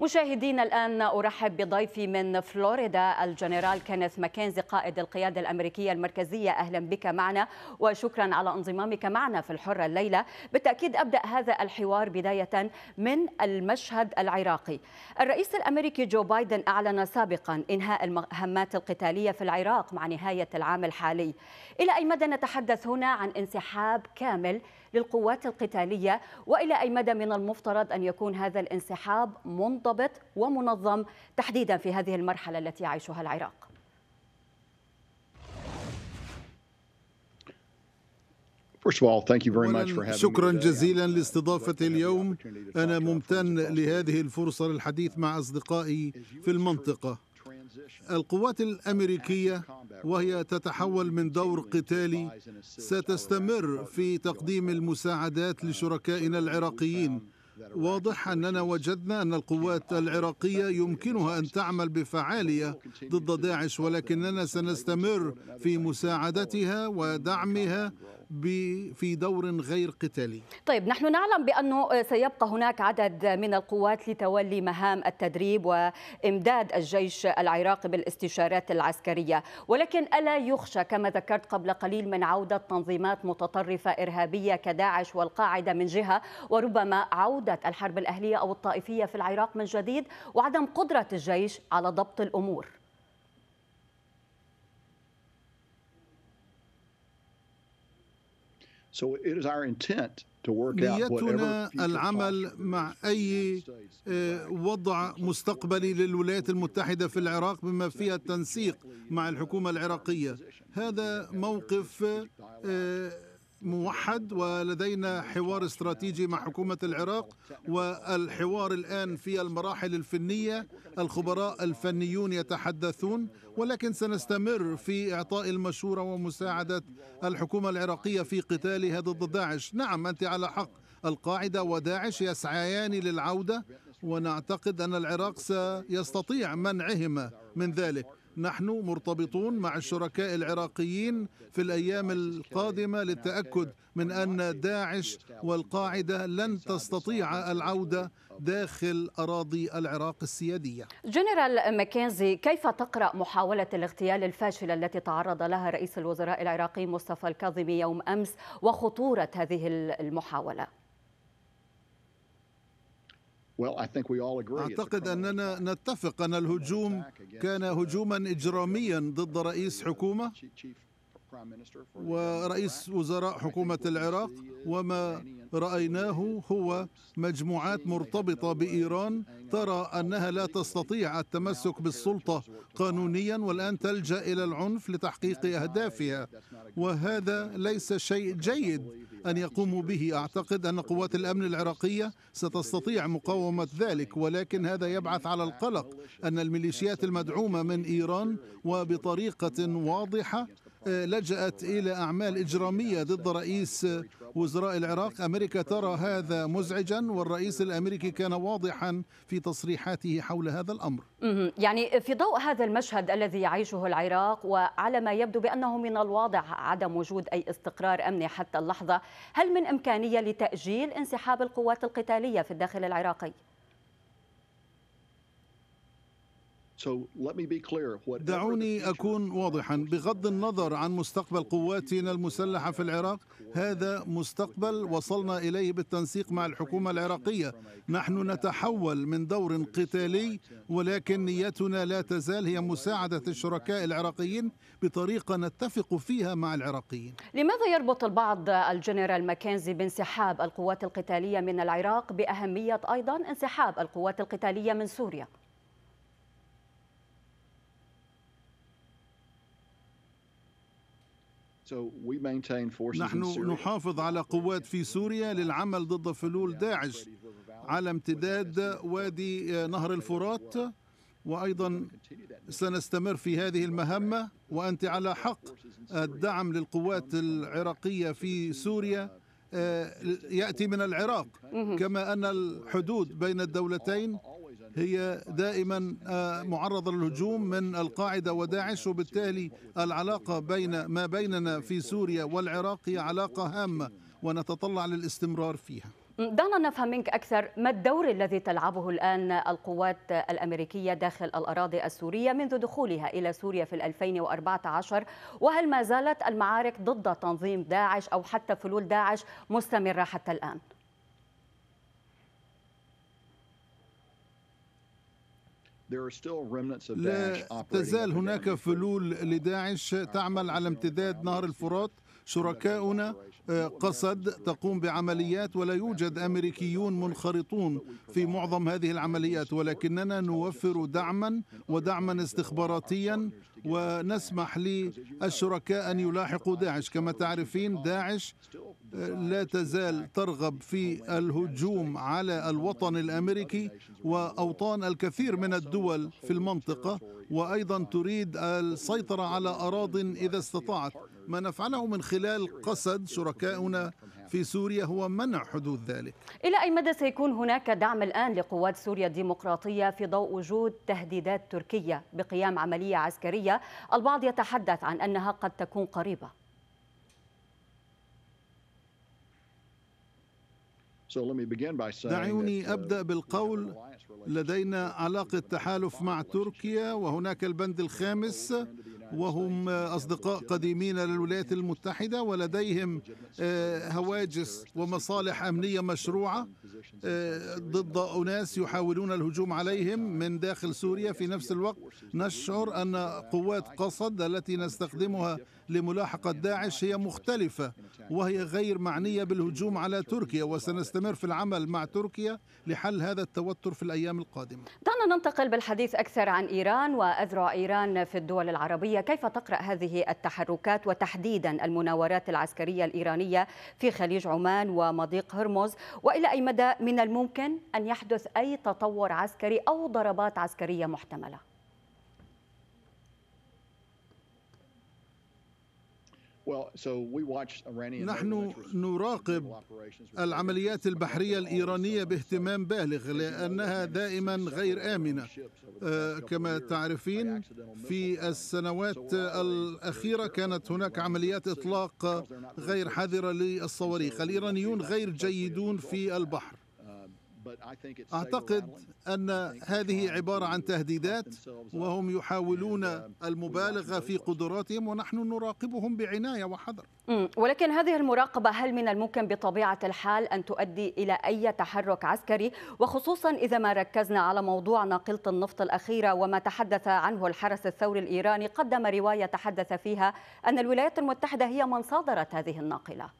مشاهدينا الآن أرحب بضيفي من فلوريدا الجنرال كينيث ماكنزي قائد القيادة الأمريكية المركزية أهلا بك معنا وشكرا على انضمامك معنا في الحرة الليلة بالتأكيد أبدأ هذا الحوار بداية من المشهد العراقي الرئيس الأمريكي جو بايدن أعلن سابقا إنهاء المهمات القتالية في العراق مع نهاية العام الحالي إلى أي مدى نتحدث هنا عن انسحاب كامل للقوات القتالية وإلى أي مدى من المفترض أن يكون هذا الانسحاب منضبط منضبط ومنظم تحديدا في هذه المرحلة التي يعيشها العراق شكرا جزيلا لاستضافتي اليوم أنا ممتن لهذه الفرصة للحديث مع أصدقائي في المنطقة القوات الأمريكية وهي تتحول من دور قتالي ستستمر في تقديم المساعدات uh, لشركائنا العراقيين واضح أننا وجدنا أن القوات العراقية يمكنها أن تعمل بفعالية ضد داعش ولكننا سنستمر في مساعدتها ودعمها في دور غير قتالي طيب نحن نعلم بأنه سيبقى هناك عدد من القوات لتولي مهام التدريب وإمداد الجيش العراقي بالاستشارات العسكرية ولكن ألا يخشى كما ذكرت قبل قليل من عودة تنظيمات متطرفة إرهابية كداعش والقاعدة من جهة وربما عودة الحرب الأهلية أو الطائفية في العراق من جديد وعدم قدرة الجيش على ضبط الأمور نيتنا العمل مع أي آه، وضع مستقبلي للولايات المتحدة في العراق بما فيها التنسيق مع الحكومة العراقية هذا موقف آه، موحد ولدينا حوار استراتيجي مع حكومة العراق والحوار الآن في المراحل الفنية الخبراء الفنيون يتحدثون ولكن سنستمر في إعطاء المشورة ومساعدة الحكومة العراقية في قتالها ضد داعش نعم أنت على حق القاعدة وداعش يسعيان للعودة ونعتقد أن العراق سيستطيع منعهما من ذلك نحن مرتبطون مع الشركاء العراقيين في الأيام القادمة للتأكد من أن داعش والقاعدة لن تستطيع العودة داخل أراضي العراق السيادية جنرال ماكنزي كيف تقرأ محاولة الاغتيال الفاشلة التي تعرض لها رئيس الوزراء العراقي مصطفى الكاظمي يوم أمس وخطورة هذه المحاولة أعتقد أننا نتفق أن الهجوم كان هجوما إجراميا ضد رئيس حكومة ورئيس وزراء حكومة العراق وما رأيناه هو مجموعات مرتبطة بإيران ترى أنها لا تستطيع التمسك بالسلطة قانونيا والآن تلجأ إلى العنف لتحقيق أهدافها وهذا ليس شيء جيد أن يقوموا به أعتقد أن قوات الأمن العراقية ستستطيع مقاومة ذلك ولكن هذا يبعث على القلق أن الميليشيات المدعومة من إيران وبطريقة واضحة لجأت إلى أعمال إجرامية ضد رئيس وزراء العراق أمريكا ترى هذا مزعجا والرئيس الأمريكي كان واضحا في تصريحاته حول هذا الأمر يعني في ضوء هذا المشهد الذي يعيشه العراق وعلى ما يبدو بأنه من الواضح عدم وجود أي استقرار أمني حتى اللحظة هل من إمكانية لتأجيل انسحاب القوات القتالية في الداخل العراقي؟ دعوني اكون واضحا بغض النظر عن مستقبل قواتنا المسلحه في العراق هذا مستقبل وصلنا اليه بالتنسيق مع الحكومه العراقيه نحن نتحول من دور قتالي ولكن نيتنا لا تزال هي مساعده الشركاء العراقيين بطريقه نتفق فيها مع العراقيين لماذا يربط البعض الجنرال ماكنزي بانسحاب القوات القتاليه من العراق باهميه ايضا انسحاب القوات القتاليه من سوريا نحن نحافظ على قوات في سوريا للعمل ضد فلول داعش على امتداد وادي آه، نهر الفرات وايضا سنستمر في هذه المهمه وانت على حق آه، الدعم للقوات العراقيه في سوريا آه، ياتي من العراق كما ان الحدود بين الدولتين هي دائما آه، معرضة للهجوم من القاعدة وداعش وبالتالي العلاقة بين ما بيننا في سوريا والعراق هي علاقة هامة ونتطلع للاستمرار فيها دعنا نفهم منك أكثر ما الدور الذي تلعبه الآن القوات الأمريكية داخل الأراضي السورية منذ دخولها إلى سوريا في 2014 وهل ما زالت المعارك ضد تنظيم داعش أو حتى فلول داعش مستمرة حتى الآن؟ لا تزال هناك فلول لداعش تعمل على امتداد نهر الفرات شركاؤنا آه، قصد تقوم بعمليات ولا يوجد امريكيون منخرطون في معظم هذه العمليات ولكننا نوفر دعما ودعما استخباراتيا ونسمح للشركاء ان يلاحقوا داعش كما تعرفين داعش لا تزال ترغب في الهجوم على الوطن الامريكي واوطان الكثير من الدول في المنطقه وايضا تريد السيطره على اراض اذا استطاعت ما نفعله من خلال قسد شركاؤنا في سوريا هو منع حدوث ذلك إلى أي مدى سيكون هناك دعم الآن لقوات سوريا الديمقراطية في ضوء وجود تهديدات تركية بقيام عملية عسكرية البعض يتحدث عن أنها قد تكون قريبة دعوني uh, أبدأ بالقول لدينا علاقة تحالف مع تركيا وهناك البند الخامس وهم أصدقاء قديمين للولايات المتحدة ولديهم آه، هواجس ومصالح أمنية مشروعة آه، ضد أناس يحاولون الهجوم عليهم من داخل سوريا في نفس الوقت نشعر أن قوات قصد التي نستخدمها لملاحقة داعش هي مختلفة وهي غير معنية بالهجوم على تركيا وسنستمر في العمل مع تركيا لحل هذا التوتر في الأيام القادمة دعنا ننتقل بالحديث أكثر عن إيران وأذرع إيران في الدول العربية كيف تقرأ هذه التحركات وتحديدا المناورات العسكرية الإيرانية في خليج عمان ومضيق هرمز وإلى أي مدى من الممكن أن يحدث أي تطور عسكري أو ضربات عسكرية محتملة نحن نراقب العمليات البحرية الإيرانية باهتمام بالغ لأنها دائما غير آمنة آه، كما تعرفين في السنوات الأخيرة كانت هناك عمليات إطلاق غير حذرة للصواريخ الإيرانيون غير جيدون في البحر اعتقد ان هذه um, عباره عن تهديدات uh, وهم يحاولون um, المبالغه في قدراتهم ونحن نراقبهم بعنايه وحذر ولكن هذه المراقبه هل من الممكن بطبيعه الحال ان تؤدي الى اي تحرك عسكري وخصوصا اذا ما ركزنا على موضوع ناقله النفط الاخيره وما تحدث عنه الحرس الثوري الايراني قدم روايه تحدث فيها ان الولايات المتحده هي من صادرت هذه الناقله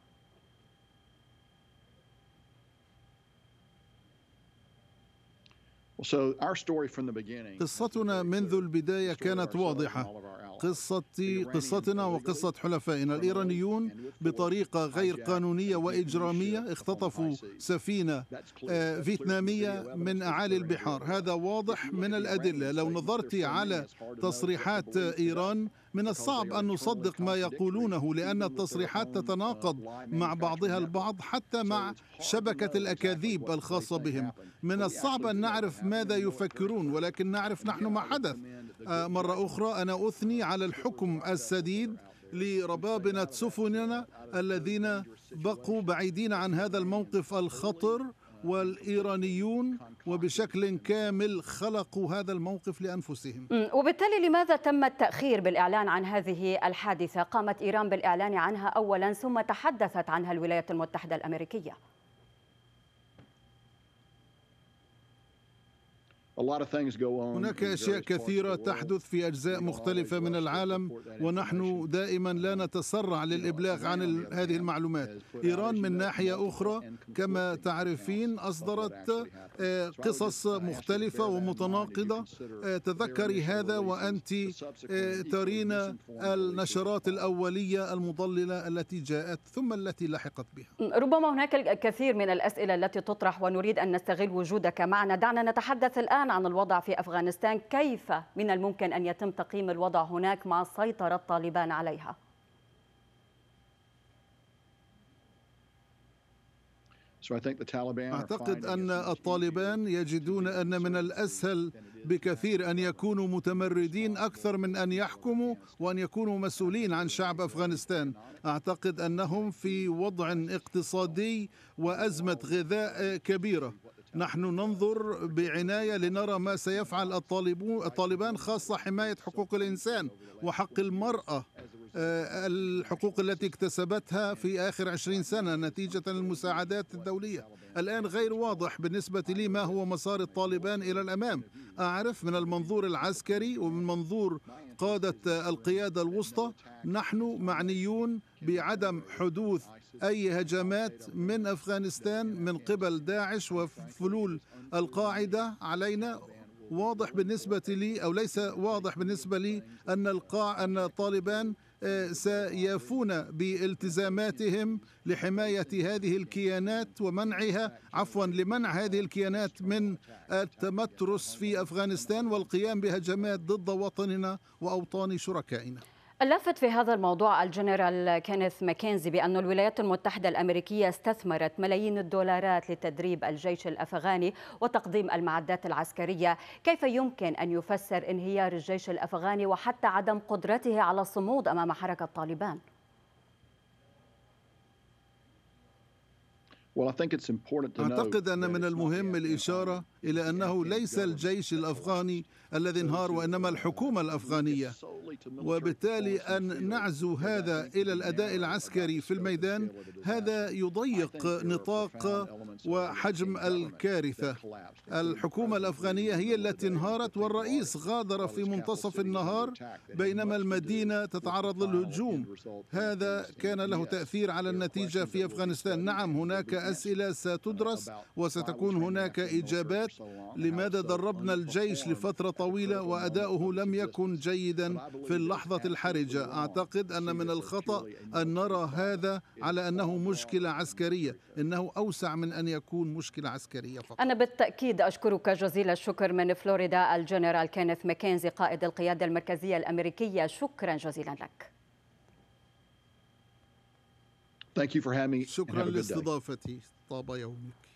قصتنا منذ البداية كانت واضحة قصتي قصتنا وقصة حلفائنا الإيرانيون بطريقة غير قانونية وإجرامية اختطفوا سفينة آه، فيتنامية من أعالي البحار هذا واضح من الأدلة لو نظرت على تصريحات إيران من الصعب أن نصدق ما يقولونه لأن التصريحات تتناقض مع بعضها البعض حتى مع شبكة الأكاذيب الخاصة بهم من الصعب أن نعرف ماذا يفكرون ولكن نعرف نحن ما حدث آه، مرة أخرى أنا أثني على الحكم السديد لربابنة سفننا الذين بقوا بعيدين عن هذا الموقف الخطر والإيرانيون وبشكل كامل خلقوا هذا الموقف لأنفسهم وبالتالي لماذا تم التأخير بالإعلان عن هذه الحادثة؟ قامت إيران بالإعلان عنها أولا ثم تحدثت عنها الولايات المتحدة الأمريكية هناك أشياء كثيرة تحدث في أجزاء مختلفة من العالم ونحن دائما لا نتسرع للإبلاغ عن هذه المعلومات إيران من ناحية أخرى كما تعرفين أصدرت آه، قصص مختلفة ومتناقضة آه، تذكري هذا وأنت آه، ترين النشرات الأولية المضللة التي جاءت ثم التي لحقت بها ربما هناك الكثير من الأسئلة التي تطرح ونريد أن نستغل وجودك معنا دعنا نتحدث الآن الآن عن الوضع في أفغانستان كيف من الممكن أن يتم تقييم الوضع هناك مع سيطرة طالبان عليها؟ أعتقد أن الطالبان يجدون أن من الأسهل بكثير أن يكونوا متمردين أكثر من أن يحكموا وأن يكونوا مسؤولين عن شعب أفغانستان أعتقد أنهم في وضع اقتصادي وأزمة غذاء كبيرة نحن ننظر بعناية لنرى ما سيفعل الطالبون الطالبان خاصة حماية حقوق الإنسان وحق المرأة آه، الحقوق التي اكتسبتها في آخر عشرين سنة نتيجة المساعدات الدولية الآن غير واضح بالنسبة لي ما هو مسار الطالبان إلى الأمام أعرف من المنظور العسكري ومن منظور قادة القيادة الوسطى نحن معنيون بعدم حدوث أي هجمات من أفغانستان من قبل داعش وفلول القاعدة علينا واضح بالنسبة لي أو ليس واضح بالنسبة لي أن القاع أن طالبان سيفون بالتزاماتهم لحماية هذه الكيانات ومنعها عفوا لمنع هذه الكيانات من التمترس في أفغانستان والقيام بهجمات ضد وطننا وأوطان شركائنا اللافت في هذا الموضوع الجنرال كينيث ماكنزي بأن الولايات المتحدة الأمريكية استثمرت ملايين الدولارات لتدريب الجيش الأفغاني وتقديم المعدات العسكرية كيف يمكن أن يفسر انهيار الجيش الأفغاني وحتى عدم قدرته على الصمود أمام حركة طالبان؟ أعتقد أن من المهم الإشارة إلى أنه ليس الجيش الأفغاني الذي انهار وإنما الحكومة الأفغانية وبالتالي أن نعزو هذا إلى الأداء العسكري في الميدان هذا يضيق نطاق وحجم الكارثة الحكومة الأفغانية هي التي انهارت والرئيس غادر في منتصف النهار بينما المدينة تتعرض للهجوم هذا كان له تأثير على النتيجة في أفغانستان نعم هناك أسئلة ستدرس وستكون هناك إجابات الانتخابات لماذا دربنا الجيش لفترة طويلة وأداؤه لم يكن جيدا في اللحظة الحرجة أعتقد أن من الخطأ أن نرى هذا على أنه مشكلة عسكرية إنه أوسع من أن يكون مشكلة عسكرية فقط أنا بالتأكيد أشكرك جزيل الشكر من فلوريدا الجنرال كينيث ماكنزي قائد القيادة المركزية الأمريكية شكرا جزيلا لك شكرا لاستضافتي طاب يومك